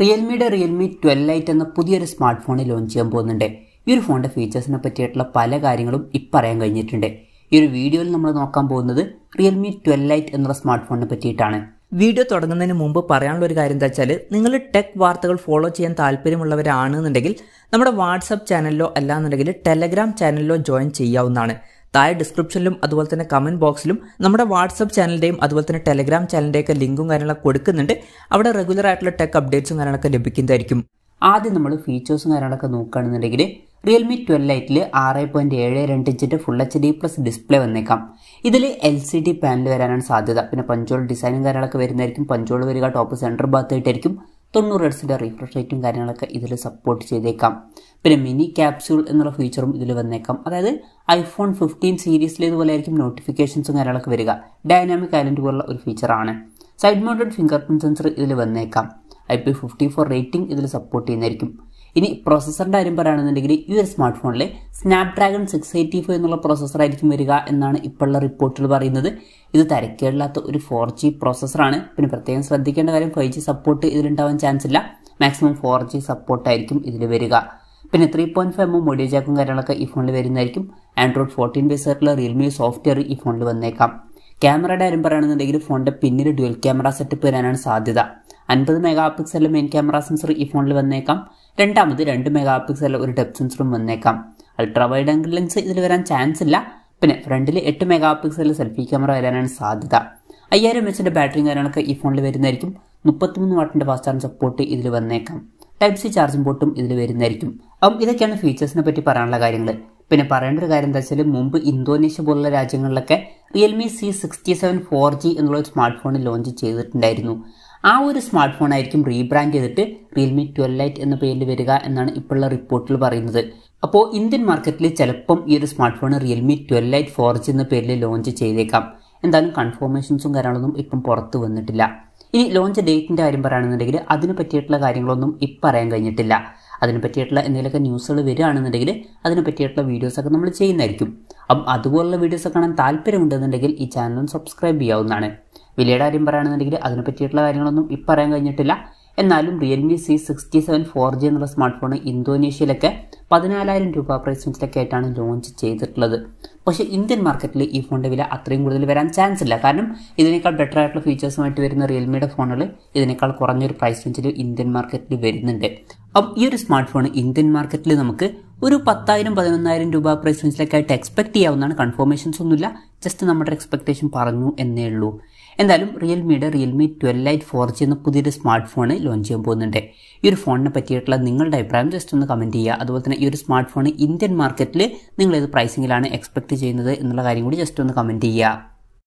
റിയൽമിയുടെ Realme twelve lite എന്ന പുതിയൊരു smart phone launch ചെയ്യാൻ പോകുന്നുണ്ട് ഈ ഒരു ഫോണിൻ്റെ ഫീച്ചേഴ്സിനെ പറ്റിയിട്ടുള്ള പല കാര്യങ്ങളും ഇപ്പറയാൻ കഴിഞ്ഞിട്ടുണ്ട് ഈ ഒരു വീഡിയോയിൽ നമ്മൾ നോക്കാൻ പോകുന്നത് റിയൽമി ട്വൽവ് ലൈറ്റ് എന്നുള്ള സ്മാർട്ട് ഫോണിനെ പറ്റിയിട്ടാണ് വീഡിയോ തുടങ്ങുന്നതിന് മുമ്പ് പറയാനുള്ള ഒരു കാര്യം എന്താ വെച്ചാൽ നിങ്ങൾ ടെക് വാർത്തകൾ ഫോളോ ചെയ്യാൻ താല്പര്യമുള്ളവരാണെന്നുണ്ടെങ്കിൽ നമ്മുടെ വാട്സപ്പ് ചാനലിലോ അല്ലാന്നുണ്ടെങ്കിൽ ടെലഗ്രാം ചാനലിലോ ജോയിൻ ചെയ്യാവുന്നതാണ് താഴെ ഡിസ്ക്രിപ്ഷനിലും അതുപോലെ തന്നെ കമന്റ് ബോക്സിലും നമ്മുടെ വാട്സപ്പ് ചാനലിന്റെയും അതുപോലെ തന്നെ ടെലഗ്രാം ചാനലിന്റെയൊക്കെ ലിങ്കും കാര്യങ്ങളൊക്കെ കൊടുക്കുന്നുണ്ട് അവിടെ റെഗുലർ ആയിട്ടുള്ള ടെക് അപ്ഡേറ്റ്സും കാര്യങ്ങളൊക്കെ ലഭിക്കുന്നതായിരിക്കും ആദ്യം നമ്മൾ ഫീച്ചേഴ്സും കാര്യങ്ങളൊക്കെ നോക്കുകയാണെന്നുണ്ടെങ്കിൽ റിയൽമി ട്വൽവ് ലൈറ്റിൽ ആറ് പോയിന്റ് ഏഴ് രണ്ട് ഇഞ്ചിന്റെ full H D plus display വന്നേക്കാം ഇതിൽ എൽ സി ഡി പാനൽ വരാനാണ് സാധ്യത പിന്നെ പഞ്ചോൾ ഡിസൈനും കാര്യങ്ങളൊക്കെ വരുന്നതായിരിക്കും പഞ്ചോൾ വരിക ടോപ്പ് സെൻറ്റർ ഭാഗത്തായിട്ടായിരിക്കും തൊണ്ണൂറ് ഹെഡ്സിൻ്റെ റീഫ്രഷ് റേറ്റും കാര്യങ്ങളൊക്കെ ഇതിൽ സപ്പോർട്ട് ചെയ്തേക്കാം പിന്നെ മിനി ക്യാപ്സ്യൂൾ എന്നുള്ള ഫീച്ചറും ഇതിൽ വന്നേക്കാം അതായത് ഐഫോൺ ഫിഫ്റ്റീൻ സീരീസിലേതുപോലെ ആയിരിക്കും നോട്ടിഫിക്കേഷൻസും കാര്യങ്ങളൊക്കെ വരിക ഡൈനാമിക് ഐലൻഡ് പോലുള്ള ഒരു ഫീച്ചറാണ് side mounted fingerprint sensor ഇതിൽ വന്നേക്കാം I P fifty four rating ഇതിൽ സപ്പോർട്ട് ചെയ്യുന്നതായിരിക്കും ഇനി പ്രോസസറിന്റെ കാര്യം പറയുകയാണെന്നുണ്ടെങ്കിൽ ഈ ഒരു സ്മാർട്ട് ഫോണിൽ സ്നാപ്ഡ്രാഗൺ സിക്സ് എയ്റ്റി ഫൈവ് എന്നുള്ള പ്രോസസ്സറായിരിക്കും വരിക എന്നാണ് ഇപ്പോഴുള്ള റിപ്പോർട്ടുകൾ പറയുന്നത് ഇത് തിരക്കേടില്ലാത്ത ഒരു ഫോർ ജി പ്രോസസ്സറാണ് പിന്നെ പ്രത്യേകം ശ്രദ്ധിക്കേണ്ട കാര്യം ഫൈവ് ജി സപ്പോർട്ട് ഇതിലുണ്ടാവാൻ ചാൻസ് ഇല്ല മാക്സിമം ഫോർ ജി സപ്പോർട്ടായിരിക്കും ഇതിൽ വരിക പിന്നെ three point five M audio ജാക്കും കാര്യങ്ങളൊക്കെ ഈ ഫോണിൽ വരുന്നതായിരിക്കും ആൻഡ്രോയിഡ് ഫോർട്ടീൻ ബേസായിട്ടുള്ള റിയൽമി സോഫ്റ്റ്വെയർ ഈ ഫോണിൽ വന്നേക്കാം ക്യാമറയുടെ കാര്യം പറയുകയാണെന്നുണ്ടെങ്കിൽ ഫോണിൻ്റെ പിന്നിൽ ഡ്യുവൽ ക്യാമറ സെറ്റപ്പ് വരാനാണ് സാധ്യത അൻപത് മെഗാ പിക്സലിലെ മെയിൻ ക്യാമറ സെൻസർ ഈ ഫോണിൽ വന്നേക്കാം രണ്ടാമത് രണ്ട് മെഗാ പിക്സലിൽ ഒരു ഡെപ്ത് സെൻസറും വന്നേക്കാം അൾട്രാ വൈഡ് ആംഗിൾ ലെൻസ് ഇതിൽ വരാൻ ചാൻസ് ഇല്ല പിന്നെ ഫ്രണ്ടിൽ എട്ട് മെഗാ പിക്സലിൽ സെൽഫി ക്യാമറ വരാനാണ് സാധ്യത അയ്യായിരം എച്ചിൻ്റെ ബാറ്ററിയും കാര്യങ്ങളൊക്കെ ഈ ഫോണിൽ വരുന്നതായിരിക്കും മുപ്പത്തിമൂന്ന് വാട്ടിൻ്റെ ഫാസ്റ്റ് ചാർജ് സപ്പോർട്ട് ഇതിൽ വന്നേക്കാം ടൈപ്പ് സി ചാർജിംഗ് പോർട്ടും ഇതിൽ വരുന്നതായിരിക്കും അപ്പം ഇതൊക്കെയാണ് ഫീച്ചേഴ്സിനെ പറ്റി പറയാനുള്ള കാര്യങ്ങൾ പിന്നെ പറയേണ്ട ഒരു കാര്യം എന്താ വെച്ചാൽ മുമ്പ് ഇന്തോനേഷ്യ പോലുള്ള രാജ്യങ്ങളിലൊക്കെ Realme C sixty seven four G എന്നുള്ള സ്മാർട്ട് ഫോൺ ലോഞ്ച് ചെയ്തിട്ടുണ്ടായിരുന്നു ആ ഒരു സ്മാർട്ട് ഫോൺ ആയിരിക്കും റീബ്രാൻഡ് ചെയ്തിട്ട് റിയൽമി ട്വൽവ് ലൈറ്റ് എന്ന പേരിൽ വരിക എന്നാണ് ഇപ്പോഴുള്ള റിപ്പോർട്ടിൽ പറയുന്നത് അപ്പോൾ ഇന്ത്യൻ മാർക്കറ്റിൽ ചിലപ്പം ഈ ഒരു smart phone Realme twelve lite four G എന്ന പേരിൽ ലോഞ്ച് ചെയ്തേക്കാം എന്തായാലും കൺഫർമേഷൻസും കാര്യങ്ങളൊന്നും ഇപ്പം പുറത്ത് വന്നിട്ടില്ല ഇനി ലോഞ്ച് ഡേറ്റിൻ്റെ കാര്യം പറയുകയാണെന്നുണ്ടെങ്കിൽ അതിനെ പറ്റിയിട്ടുള്ള കാര്യങ്ങളൊന്നും ഇപ്പം പറയാൻ കഴിഞ്ഞിട്ടില്ല അതിനെ പറ്റിയിട്ടുള്ള എന്തെങ്കിലുമൊക്കെ ന്യൂസുകൾ വരികയാണെന്നുണ്ടെങ്കിൽ അതിനെ പറ്റിയിട്ടുള്ള വീഡിയോസൊക്കെ നമ്മൾ ചെയ്യുന്നതായിരിക്കും അപ്പം അതുപോലുള്ള വീഡിയോസ് കാണാൻ താല്പര്യമുണ്ടെന്നുണ്ടെങ്കിൽ ഈ ചാനലും സബ്സ്ക്രൈബ് ചെയ്യാവുന്നതാണ് വിലയുടെ കാര്യം പറയുകയാണെന്നുണ്ടെങ്കിൽ അതിനെ പറ്റിയിട്ടുള്ള കാര്യങ്ങളൊന്നും ഇപ്പം പറയാൻ കഴിഞ്ഞിട്ടില്ല എന്നാലും Realme C sixty seven four G എന്നുള്ള സ്മാർട്ട് ഫോൺ ഇന്തോനേഷ്യയിലൊക്കെ പതിനാലായിരം രൂപ പ്രൈസ് റേഞ്ചിലൊക്കെ ആയിട്ടാണ് ലോഞ്ച് ചെയ്തിട്ടുള്ളത് പക്ഷേ ഇന്ത്യൻ മാർക്കറ്റിൽ ഈ ഫോണിൻ്റെ വില അത്രയും കൂടുതൽ വരാൻ ചാൻസ് ഇല്ല കാരണം ഇതിനേക്കാൾ ബെറ്റർ ആയിട്ടുള്ള ഫീച്ചേഴ്സുമായിട്ട് വരുന്ന റിയൽമിയുടെ ഫോണുകൾ ഇതിനേക്കാൾ കുറഞ്ഞൊരു പ്രൈസ് റേഞ്ചിൽ ഇന്ത്യൻ മാർക്കറ്റിൽ വരുന്നുണ്ട് അപ്പം ഈ ഒരു സ്മാർട്ട് ഫോൺ ഇന്ത്യൻ മാർക്കറ്റിൽ നമുക്ക് ഒരു പത്തായിരം പതിനൊന്നായിരം രൂപ പ്രൈസ് റേഞ്ചിലൊക്കെ ആയിട്ട് എക്സ്പെക്ട് ചെയ്യാവുന്നതാണ് കൺഫർമേഷൻസ് ഒന്നുമില്ല ജസ്റ്റ് നമ്മുടെ എക്സ്പെക്ടേഷൻ പറഞ്ഞു എന്നേ ഉള്ളൂ എന്തായാലും റിയൽമിയുടെ Realme twelve lite four G എന്ന പുതിയൊരു സ്മാർട്ട് ഫോൺ ലോഞ്ച് ചെയ്യാൻ പോകുന്നുണ്ട് ഈ ഒരു ഫോണിനെ പറ്റിയിട്ടുള്ള നിങ്ങളുടെ അഭിപ്രായം ജസ്റ്റ് ഒന്ന് കമൻറ്റ് ചെയ്യുക അതുപോലെ തന്നെ ഈ ഒരു സ്മാർട്ട് ഫോൺ ഇന്ത്യൻ മാർക്കറ്റിൽ നിങ്ങൾ ഏത് പ്രൈസിങ്ങിലാണ് എക്സ്പെക്ട് ചെയ്യുന്നത് എന്നുള്ള കാര്യം കൂടി ജസ്റ്റ് ഒന്ന് കമൻറ്റ് ചെയ്യുക